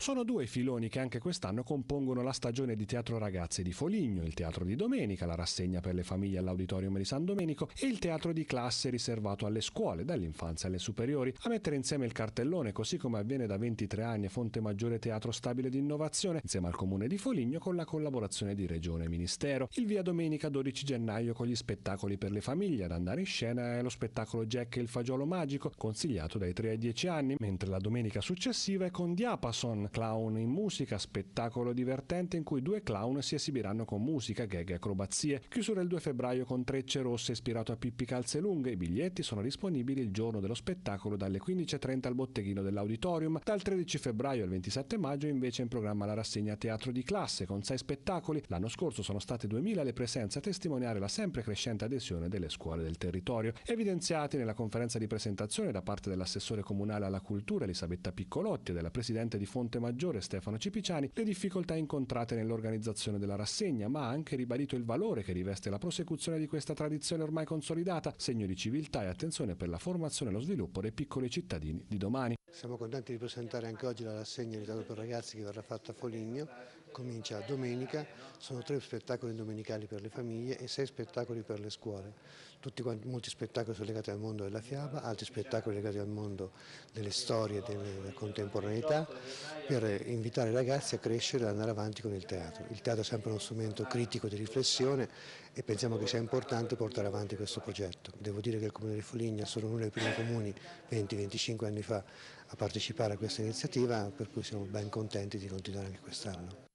Sono due i filoni che anche quest'anno compongono la stagione di Teatro Ragazze di Foligno, il Teatro di Domenica, la rassegna per le famiglie all'Auditorium di San Domenico e il Teatro di Classe riservato alle scuole, dall'infanzia alle superiori. A mettere insieme il cartellone, così come avviene da 23 anni a Fonte Maggiore Teatro Stabile di Innovazione, insieme al Comune di Foligno con la collaborazione di Regione e Ministero. Il via domenica 12 gennaio con gli spettacoli per le famiglie ad andare in scena è lo spettacolo Jack e il fagiolo magico, consigliato dai 3 ai 10 anni, mentre la domenica successiva è con Diapason, Clown, in musica, spettacolo divertente in cui due clown si esibiranno con musica, gag e acrobazie. Chiusura il 2 febbraio con Trecce Rosse ispirato a Pippi Calze Lunghe. I biglietti sono disponibili il giorno dello spettacolo dalle 15.30 al botteghino dell'auditorium. Dal 13 febbraio al 27 maggio invece è in programma la rassegna Teatro di classe con sei spettacoli. L'anno scorso sono state 2000 le presenze a testimoniare la sempre crescente adesione delle scuole del territorio. Evidenziati nella conferenza di presentazione da parte dell'assessore comunale alla cultura Elisabetta Piccolotti e della presidente di Fonte tenente maggiore Stefano Cipiciani le difficoltà incontrate nell'organizzazione della rassegna, ma ha anche ribadito il valore che riveste la prosecuzione di questa tradizione ormai consolidata, segno di civiltà e attenzione per la formazione e lo sviluppo dei piccoli cittadini di domani. Siamo contenti di presentare anche oggi la rassegna di Ritardo per ragazzi che verrà fatta a Foligno, comincia domenica, sono tre spettacoli domenicali per le famiglie e sei spettacoli per le scuole, Tutti, quanti, molti spettacoli sono legati al mondo della fiaba, altri spettacoli legati al mondo delle storie, della contemporaneità, per invitare i ragazzi a crescere e andare avanti con il teatro. Il teatro è sempre uno strumento critico di riflessione e pensiamo che sia importante portare avanti questo progetto. Devo dire che il Comune di Foligno solo uno dei primi comuni 20-25 anni fa a partecipare a questa iniziativa per cui siamo ben contenti di continuare anche quest'anno.